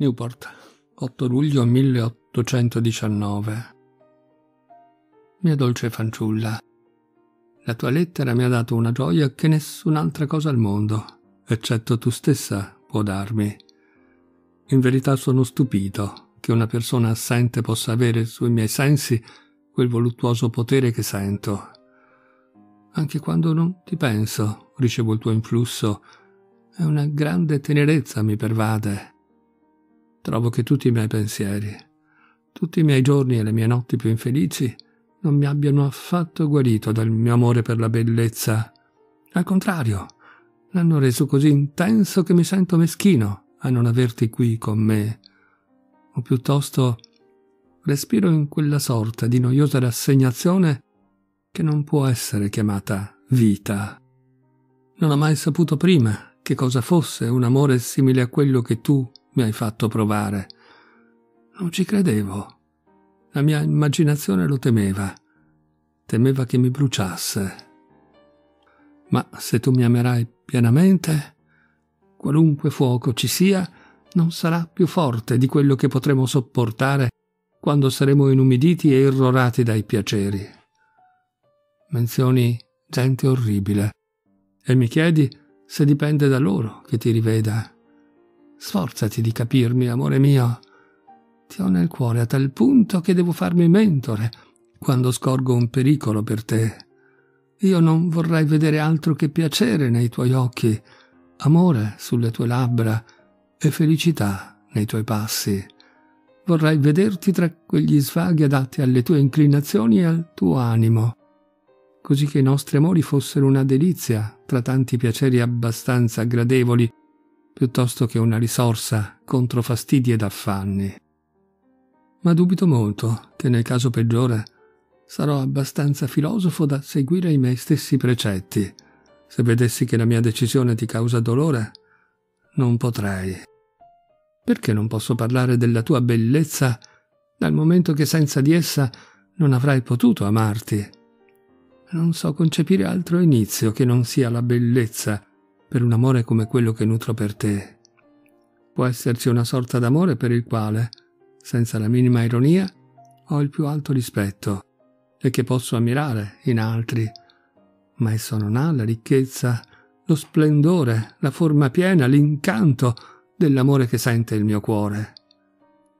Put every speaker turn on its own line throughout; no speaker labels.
Newport, 8 luglio 1819. Mia dolce fanciulla, la tua lettera mi ha dato una gioia che nessun'altra cosa al mondo, eccetto tu stessa, può darmi. In verità sono stupito che una persona assente possa avere sui miei sensi quel voluttuoso potere che sento. Anche quando non ti penso, ricevo il tuo influsso, e una grande tenerezza mi pervade Trovo che tutti i miei pensieri, tutti i miei giorni e le mie notti più infelici non mi abbiano affatto guarito dal mio amore per la bellezza. Al contrario, l'hanno reso così intenso che mi sento meschino a non averti qui con me. O piuttosto respiro in quella sorta di noiosa rassegnazione che non può essere chiamata vita. Non ho mai saputo prima che cosa fosse un amore simile a quello che tu mi hai fatto provare. Non ci credevo. La mia immaginazione lo temeva. Temeva che mi bruciasse. Ma se tu mi amerai pienamente, qualunque fuoco ci sia, non sarà più forte di quello che potremo sopportare quando saremo inumiditi e irrorati dai piaceri. Menzioni gente orribile e mi chiedi se dipende da loro che ti riveda. Sforzati di capirmi, amore mio. Ti ho nel cuore a tal punto che devo farmi mentore quando scorgo un pericolo per te. Io non vorrei vedere altro che piacere nei tuoi occhi, amore sulle tue labbra e felicità nei tuoi passi. Vorrei vederti tra quegli svaghi adatti alle tue inclinazioni e al tuo animo, così che i nostri amori fossero una delizia tra tanti piaceri abbastanza gradevoli piuttosto che una risorsa contro fastidi ed affanni. Ma dubito molto che nel caso peggiore sarò abbastanza filosofo da seguire i miei stessi precetti. Se vedessi che la mia decisione ti causa dolore, non potrei. Perché non posso parlare della tua bellezza dal momento che senza di essa non avrai potuto amarti? Non so concepire altro inizio che non sia la bellezza per un amore come quello che nutro per te. Può esserci una sorta d'amore per il quale, senza la minima ironia, ho il più alto rispetto e che posso ammirare in altri, ma esso non ha la ricchezza, lo splendore, la forma piena, l'incanto dell'amore che sente il mio cuore.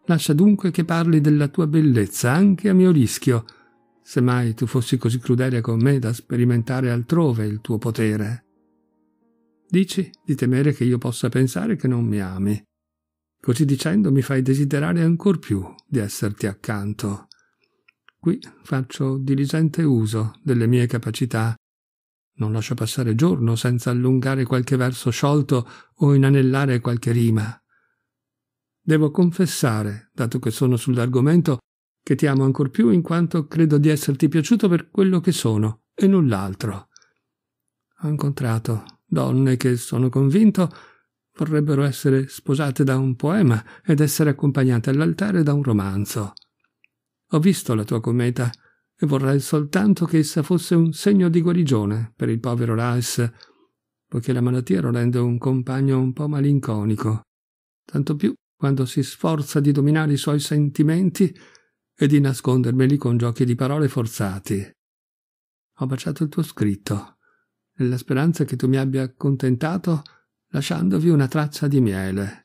Lascia dunque che parli della tua bellezza anche a mio rischio, se mai tu fossi così crudele con me da sperimentare altrove il tuo potere. Dici di temere che io possa pensare che non mi ami. Così dicendo mi fai desiderare ancor più di esserti accanto. Qui faccio diligente uso delle mie capacità. Non lascio passare giorno senza allungare qualche verso sciolto o inanellare qualche rima. Devo confessare, dato che sono sull'argomento, che ti amo ancor più in quanto credo di esserti piaciuto per quello che sono e null'altro. Ho incontrato donne che, sono convinto, vorrebbero essere sposate da un poema ed essere accompagnate all'altare da un romanzo. Ho visto la tua cometa e vorrei soltanto che essa fosse un segno di guarigione per il povero Rice, poiché la malattia lo rende un compagno un po' malinconico, tanto più quando si sforza di dominare i suoi sentimenti e di nascondermeli con giochi di parole forzati. Ho baciato il tuo scritto nella speranza che tu mi abbia accontentato lasciandovi una traccia di miele.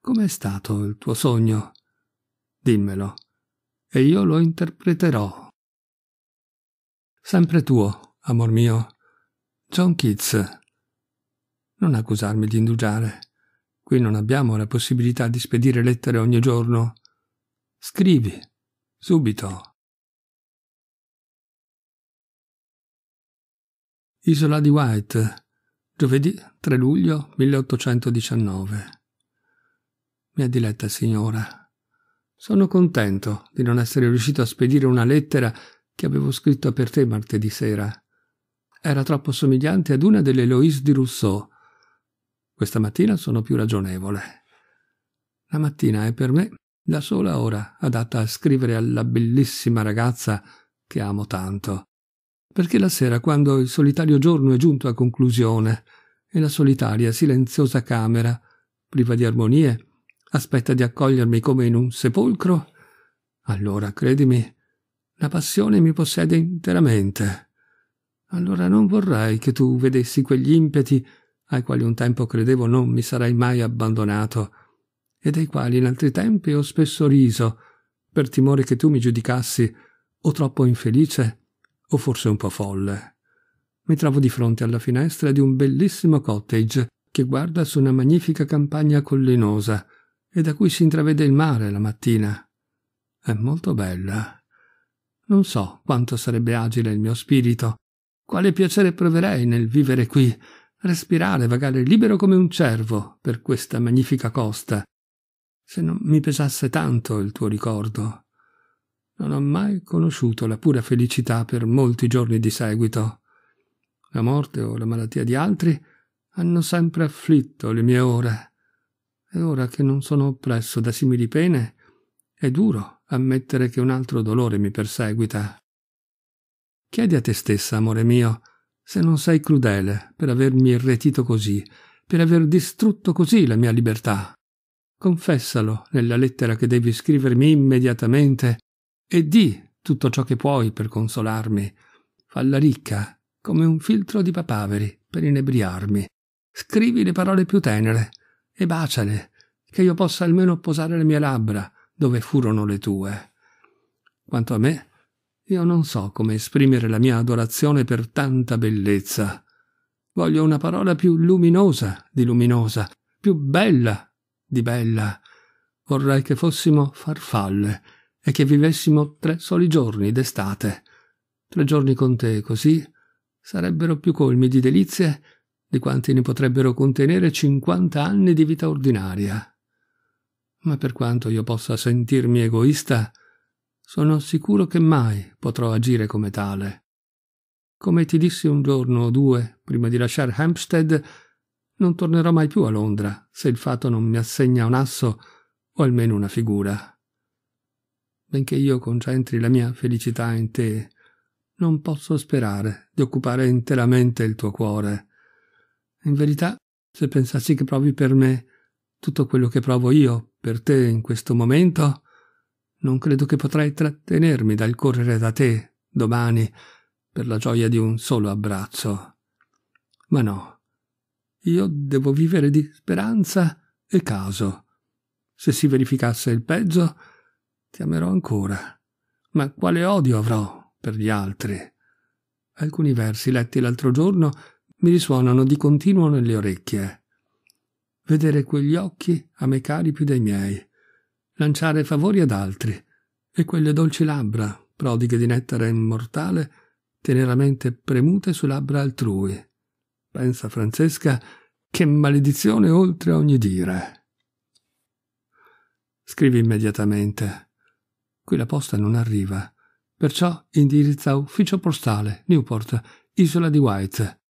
Com'è stato il tuo sogno? Dimmelo, e io lo interpreterò. Sempre tuo, amor mio, John Keats. Non accusarmi di indugiare. Qui non abbiamo la possibilità di spedire lettere ogni giorno. Scrivi, subito. Isola di White, giovedì 3 luglio 1819. Mia diletta signora, sono contento di non essere riuscito a spedire una lettera che avevo scritto per te martedì sera. Era troppo somigliante ad una delle Lois di Rousseau. Questa mattina sono più ragionevole. La mattina è per me la sola ora adatta a scrivere alla bellissima ragazza che amo tanto perché la sera, quando il solitario giorno è giunto a conclusione e la solitaria, silenziosa camera, priva di armonie, aspetta di accogliermi come in un sepolcro, allora, credimi, la passione mi possede interamente. Allora non vorrei che tu vedessi quegli impeti ai quali un tempo credevo non mi sarei mai abbandonato e dei quali in altri tempi ho spesso riso, per timore che tu mi giudicassi o troppo infelice o forse un po' folle. Mi trovo di fronte alla finestra di un bellissimo cottage che guarda su una magnifica campagna collinosa e da cui si intravede il mare la mattina. È molto bella. Non so quanto sarebbe agile il mio spirito, quale piacere proverei nel vivere qui, respirare, vagare libero come un cervo per questa magnifica costa, se non mi pesasse tanto il tuo ricordo non ho mai conosciuto la pura felicità per molti giorni di seguito. La morte o la malattia di altri hanno sempre afflitto le mie ore. E ora che non sono oppresso da simili pene, è duro ammettere che un altro dolore mi perseguita. Chiedi a te stessa, amore mio, se non sei crudele per avermi irretito così, per aver distrutto così la mia libertà. Confessalo nella lettera che devi scrivermi immediatamente e di tutto ciò che puoi per consolarmi. Falla ricca, come un filtro di papaveri, per inebriarmi. Scrivi le parole più tenere e baciale, che io possa almeno posare le mie labbra dove furono le tue. Quanto a me, io non so come esprimere la mia adorazione per tanta bellezza. Voglio una parola più luminosa di luminosa, più bella di bella. Vorrei che fossimo farfalle e che vivessimo tre soli giorni d'estate. Tre giorni con te, così, sarebbero più colmi di delizie di quanti ne potrebbero contenere cinquanta anni di vita ordinaria. Ma per quanto io possa sentirmi egoista, sono sicuro che mai potrò agire come tale. Come ti dissi un giorno o due prima di lasciare Hampstead, non tornerò mai più a Londra se il fato non mi assegna un asso o almeno una figura benché io concentri la mia felicità in te, non posso sperare di occupare interamente il tuo cuore. In verità, se pensassi che provi per me tutto quello che provo io per te in questo momento, non credo che potrei trattenermi dal correre da te domani per la gioia di un solo abbraccio. Ma no, io devo vivere di speranza e caso. Se si verificasse il peggio, ti amerò ancora. Ma quale odio avrò per gli altri? Alcuni versi letti l'altro giorno mi risuonano di continuo nelle orecchie. Vedere quegli occhi a me cari più dei miei, lanciare favori ad altri, e quelle dolci labbra, prodighe di nettare immortale, teneramente premute su labbra altrui. Pensa Francesca, che maledizione oltre ogni dire. Scrivi immediatamente. Qui la posta non arriva. Perciò indirizza ufficio postale, Newport, isola di White.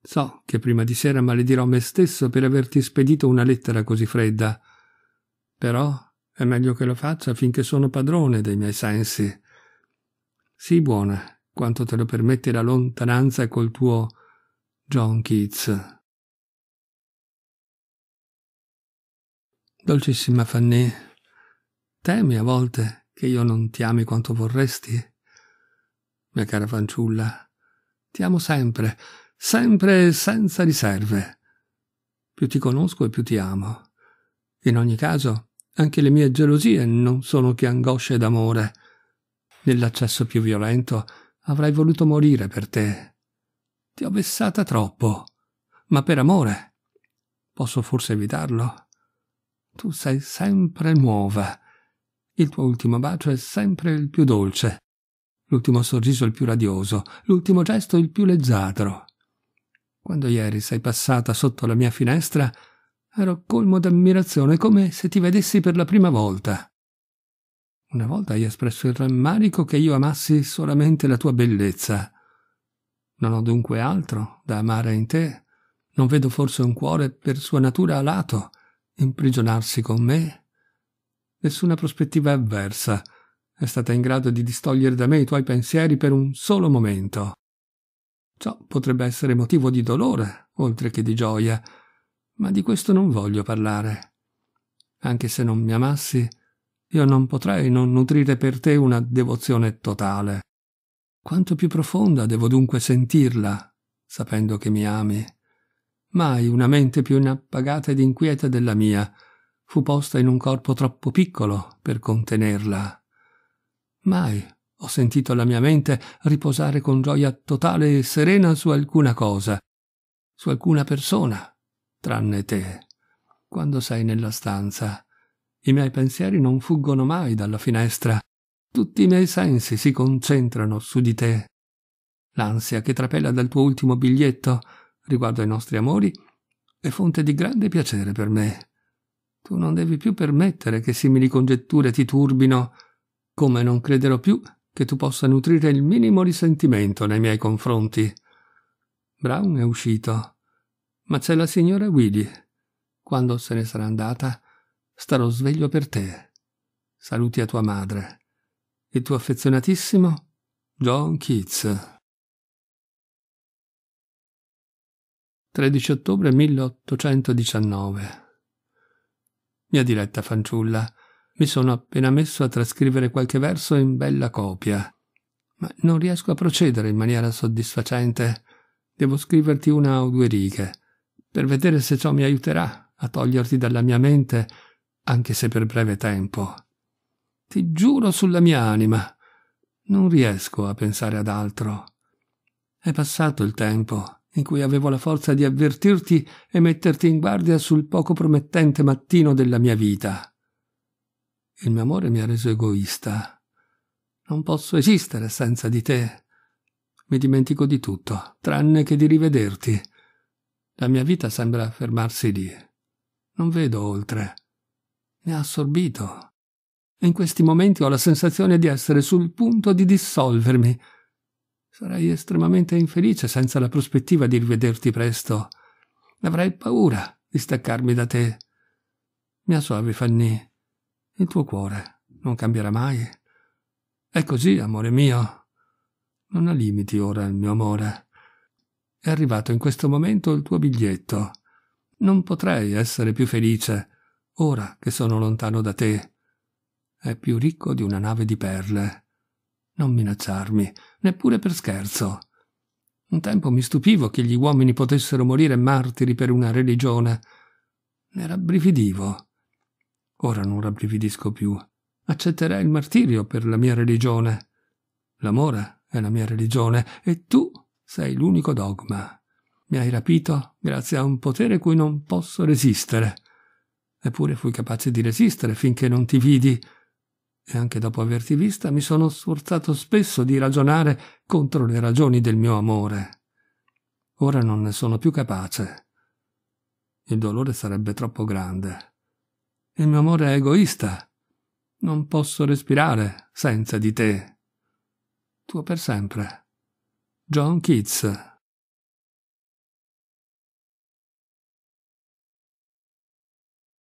So che prima di sera maledirò me stesso per averti spedito una lettera così fredda. Però è meglio che lo faccia finché sono padrone dei miei sensi. Sii buona, quanto te lo permette la lontananza col tuo John Keats. Dolcissima Fanny, temi a volte che io non ti ami quanto vorresti? Mia cara fanciulla, ti amo sempre, sempre e senza riserve. Più ti conosco e più ti amo. In ogni caso, anche le mie gelosie non sono che angosce d'amore. Nell'accesso più violento avrei voluto morire per te. Ti ho vessata troppo, ma per amore. Posso forse evitarlo? Tu sei sempre nuova il tuo ultimo bacio è sempre il più dolce, l'ultimo sorriso il più radioso, l'ultimo gesto il più leggiadro. Quando ieri sei passata sotto la mia finestra, ero colmo d'ammirazione, come se ti vedessi per la prima volta. Una volta hai espresso il rammarico che io amassi solamente la tua bellezza. Non ho dunque altro da amare in te. Non vedo forse un cuore per sua natura alato imprigionarsi con me nessuna prospettiva avversa, è stata in grado di distogliere da me i tuoi pensieri per un solo momento. Ciò potrebbe essere motivo di dolore, oltre che di gioia, ma di questo non voglio parlare. Anche se non mi amassi, io non potrei non nutrire per te una devozione totale. Quanto più profonda devo dunque sentirla, sapendo che mi ami. Mai una mente più inappagata ed inquieta della mia, fu posta in un corpo troppo piccolo per contenerla. Mai ho sentito la mia mente riposare con gioia totale e serena su alcuna cosa, su alcuna persona, tranne te. Quando sei nella stanza, i miei pensieri non fuggono mai dalla finestra, tutti i miei sensi si concentrano su di te. L'ansia che trapela dal tuo ultimo biglietto riguardo ai nostri amori è fonte di grande piacere per me. Tu non devi più permettere che simili congetture ti turbino, come non crederò più che tu possa nutrire il minimo risentimento nei miei confronti. Brown è uscito, ma c'è la signora Willy. Quando se ne sarà andata, starò sveglio per te. Saluti a tua madre. Il tuo affezionatissimo John Keats. 13 ottobre 1819 mia diletta fanciulla, mi sono appena messo a trascrivere qualche verso in bella copia, ma non riesco a procedere in maniera soddisfacente. Devo scriverti una o due righe, per vedere se ciò mi aiuterà a toglierti dalla mia mente, anche se per breve tempo. Ti giuro sulla mia anima, non riesco a pensare ad altro. È passato il tempo, in cui avevo la forza di avvertirti e metterti in guardia sul poco promettente mattino della mia vita. Il mio amore mi ha reso egoista. Non posso esistere senza di te. Mi dimentico di tutto, tranne che di rivederti. La mia vita sembra fermarsi lì. Non vedo oltre. Mi ha assorbito. in questi momenti ho la sensazione di essere sul punto di dissolvermi Sarei estremamente infelice senza la prospettiva di rivederti presto. Avrei paura di staccarmi da te. Mia suave Fanny, il tuo cuore non cambierà mai. È così, amore mio. Non ha limiti ora il mio amore. È arrivato in questo momento il tuo biglietto. Non potrei essere più felice ora che sono lontano da te. È più ricco di una nave di perle. Non minacciarmi, neppure per scherzo. Un tempo mi stupivo che gli uomini potessero morire martiri per una religione. Ne rabbrividivo. Ora non rabbrividisco più. Accetterai il martirio per la mia religione. L'amore è la mia religione e tu sei l'unico dogma. Mi hai rapito grazie a un potere cui non posso resistere. Eppure fui capace di resistere finché non ti vidi e anche dopo averti vista, mi sono sforzato spesso di ragionare contro le ragioni del mio amore. Ora non ne sono più capace. Il dolore sarebbe troppo grande. Il mio amore è egoista. Non posso respirare senza di te. Tuo per sempre. John Keats